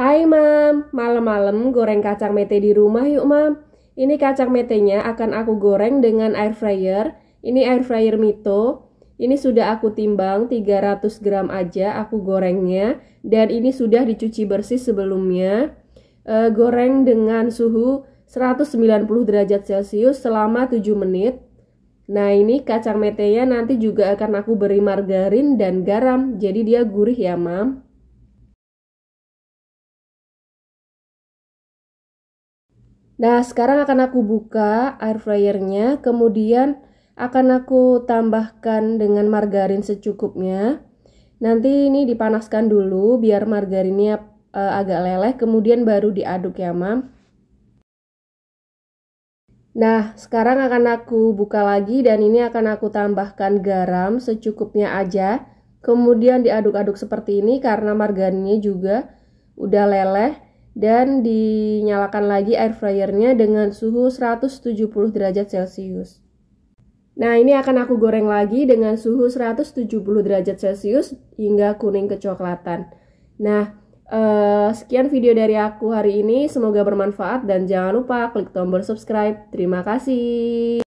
Hai Mam, malam-malam goreng kacang mete di rumah yuk Mam. Ini kacang metenya akan aku goreng dengan air fryer. Ini air fryer Mito. Ini sudah aku timbang 300 gram aja aku gorengnya dan ini sudah dicuci bersih sebelumnya. E, goreng dengan suhu 190 derajat Celcius selama 7 menit. Nah ini kacang metenya nanti juga akan aku beri margarin dan garam jadi dia gurih ya mam Nah, sekarang akan aku buka air fryernya, kemudian akan aku tambahkan dengan margarin secukupnya. Nanti ini dipanaskan dulu biar margarinnya e, agak leleh, kemudian baru diaduk ya, Mam. Nah, sekarang akan aku buka lagi dan ini akan aku tambahkan garam secukupnya aja. Kemudian diaduk-aduk seperti ini karena margarinnya juga udah leleh dan dinyalakan lagi air fryernya dengan suhu 170 derajat Celcius. Nah, ini akan aku goreng lagi dengan suhu 170 derajat Celcius hingga kuning kecoklatan. Nah, eh, sekian video dari aku hari ini. Semoga bermanfaat dan jangan lupa klik tombol subscribe. Terima kasih.